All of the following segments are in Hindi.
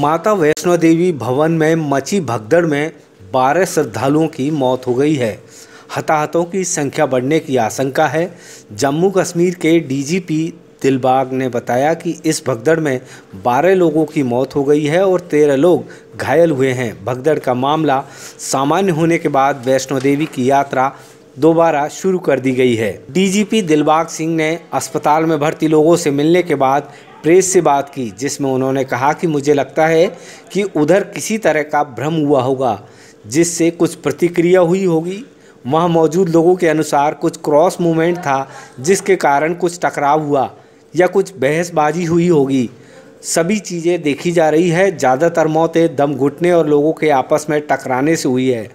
माता वैष्णो देवी भवन में मची भगदड़ में 12 श्रद्धालुओं की मौत हो गई है हताहतों की संख्या बढ़ने की आशंका है जम्मू कश्मीर के डीजीपी दिलबाग ने बताया कि इस भगदड़ में 12 लोगों की मौत हो गई है और 13 लोग घायल हुए हैं भगदड़ का मामला सामान्य होने के बाद वैष्णो देवी की यात्रा दोबारा शुरू कर दी गई है डीजीपी दिलबाग सिंह ने अस्पताल में भर्ती लोगों से मिलने के बाद प्रेस से बात की जिसमें उन्होंने कहा कि मुझे लगता है कि उधर किसी तरह का भ्रम हुआ होगा जिससे कुछ प्रतिक्रिया हुई होगी वहाँ मौजूद लोगों के अनुसार कुछ क्रॉस मूवमेंट था जिसके कारण कुछ टकराव हुआ या कुछ बहसबाजी हुई होगी सभी चीज़ें देखी जा रही है ज़्यादातर मौतें दम घुटने और लोगों के आपस में टकराने से हुई है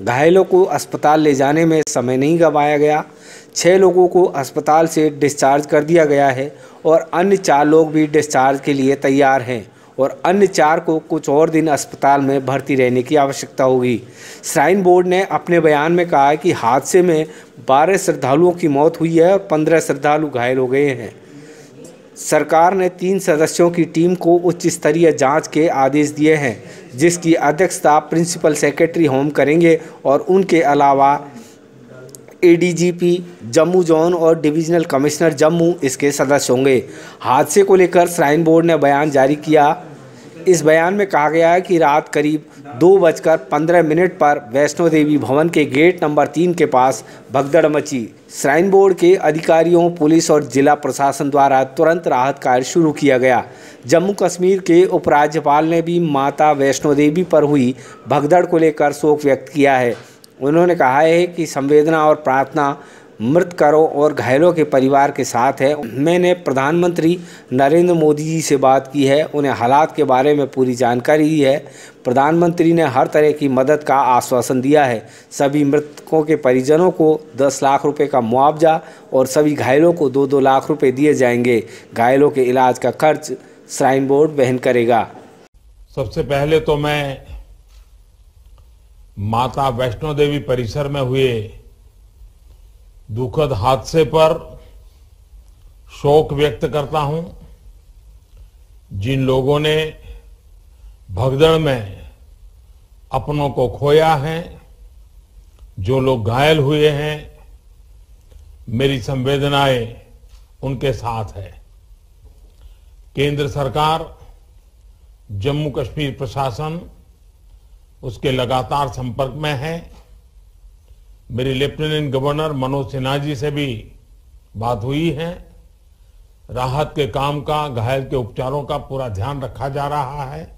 घायलों को अस्पताल ले जाने में समय नहीं गंवाया गया छः लोगों को अस्पताल से डिस्चार्ज कर दिया गया है और अन्य चार लोग भी डिस्चार्ज के लिए तैयार हैं और अन्य चार को कुछ और दिन अस्पताल में भर्ती रहने की आवश्यकता होगी श्राइन बोर्ड ने अपने बयान में कहा है कि हादसे में बारह श्रद्धालुओं की मौत हुई है और पंद्रह श्रद्धालु घायल हो गए हैं सरकार ने तीन सदस्यों की टीम को उच्च स्तरीय जांच के आदेश दिए हैं जिसकी अध्यक्षता प्रिंसिपल सेक्रेटरी होम करेंगे और उनके अलावा एडीजीपी जम्मू जोन और डिवीजनल कमिश्नर जम्मू इसके सदस्य होंगे हादसे को लेकर श्राइन बोर्ड ने बयान जारी किया इस बयान में कहा गया है कि रात करीब दो बजकर पंद्रह मिनट पर वैष्णो देवी भवन के गेट नंबर तीन के पास भगदड़ मची श्राइन बोर्ड के अधिकारियों पुलिस और जिला प्रशासन द्वारा तुरंत राहत कार्य शुरू किया गया जम्मू कश्मीर के उपराज्यपाल ने भी माता वैष्णो देवी पर हुई भगदड़ को लेकर शोक व्यक्त किया है उन्होंने कहा है कि संवेदना और प्रार्थना मृत करो और घायलों के परिवार के साथ है मैंने प्रधानमंत्री नरेंद्र मोदी जी से बात की है उन्हें हालात के बारे में पूरी जानकारी दी है प्रधानमंत्री ने हर तरह की मदद का आश्वासन दिया है सभी मृतकों के परिजनों को 10 लाख रुपए का मुआवजा और सभी घायलों को दो दो लाख रुपए दिए जाएंगे घायलों के इलाज का खर्च श्राइन बोर्ड वहन करेगा सबसे पहले तो मैं माता वैष्णो देवी परिसर में हुए दुखद हादसे पर शोक व्यक्त करता हूं जिन लोगों ने भगदड़ में अपनों को खोया है जो लोग घायल हुए हैं मेरी संवेदनाएं उनके साथ है केंद्र सरकार जम्मू कश्मीर प्रशासन उसके लगातार संपर्क में है मेरी लेफ्टिनेंट गवर्नर मनोज सिन्हा जी से भी बात हुई है राहत के काम का घायल के उपचारों का पूरा ध्यान रखा जा रहा है